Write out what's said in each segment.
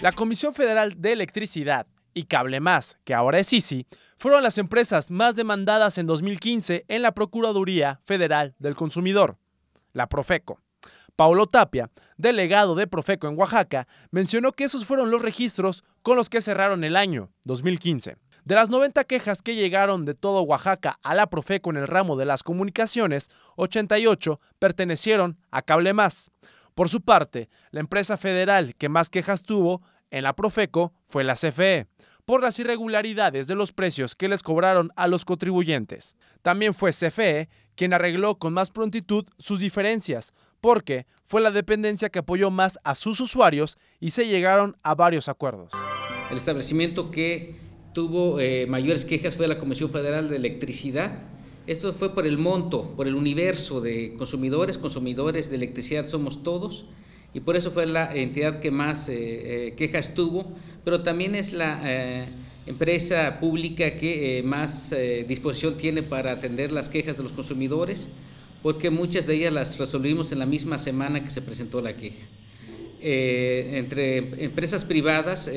La Comisión Federal de Electricidad y Cable Más, que ahora es ICI, fueron las empresas más demandadas en 2015 en la Procuraduría Federal del Consumidor, la Profeco. Paulo Tapia, delegado de Profeco en Oaxaca, mencionó que esos fueron los registros con los que cerraron el año 2015. De las 90 quejas que llegaron de todo Oaxaca a la Profeco en el ramo de las comunicaciones, 88 pertenecieron a Cable Más. Por su parte, la empresa federal que más quejas tuvo en la Profeco fue la CFE, por las irregularidades de los precios que les cobraron a los contribuyentes. También fue CFE quien arregló con más prontitud sus diferencias, porque fue la dependencia que apoyó más a sus usuarios y se llegaron a varios acuerdos. El establecimiento que tuvo eh, mayores quejas fue la Comisión Federal de Electricidad, esto fue por el monto, por el universo de consumidores, consumidores de electricidad somos todos, y por eso fue la entidad que más eh, eh, quejas tuvo, pero también es la eh, empresa pública que más disposición tiene para atender las quejas de los consumidores, porque muchas de ellas las resolvimos en la misma semana que se presentó la queja. entre empresas privadas,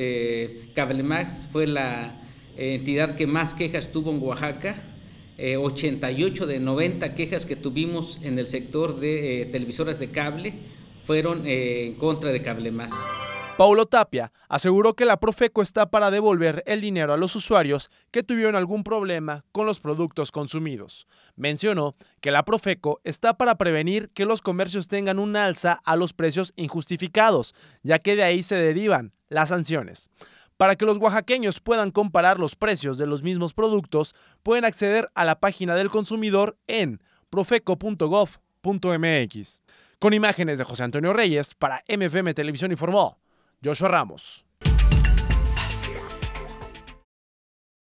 Cablemax fue la entidad que más quejas tuvo en Oaxaca, 88 eh, de 90 quejas que tuvimos en el sector de televisores eh, televisoras de cable fueron eh, en contra de Cable Más. Paulo Tapia aseguró que la Profeco está para devolver el dinero a los usuarios que tuvieron algún problema con los productos consumidos. Mencionó que la Profeco está para prevenir que los comercios tengan un alza a los precios injustificados, ya que de ahí se derivan las sanciones. Para que los oaxaqueños puedan comparar los precios de los mismos productos, pueden acceder a la página del consumidor en profeco.gov.mx. Con imágenes de José Antonio Reyes, para MFM Televisión informó Joshua Ramos.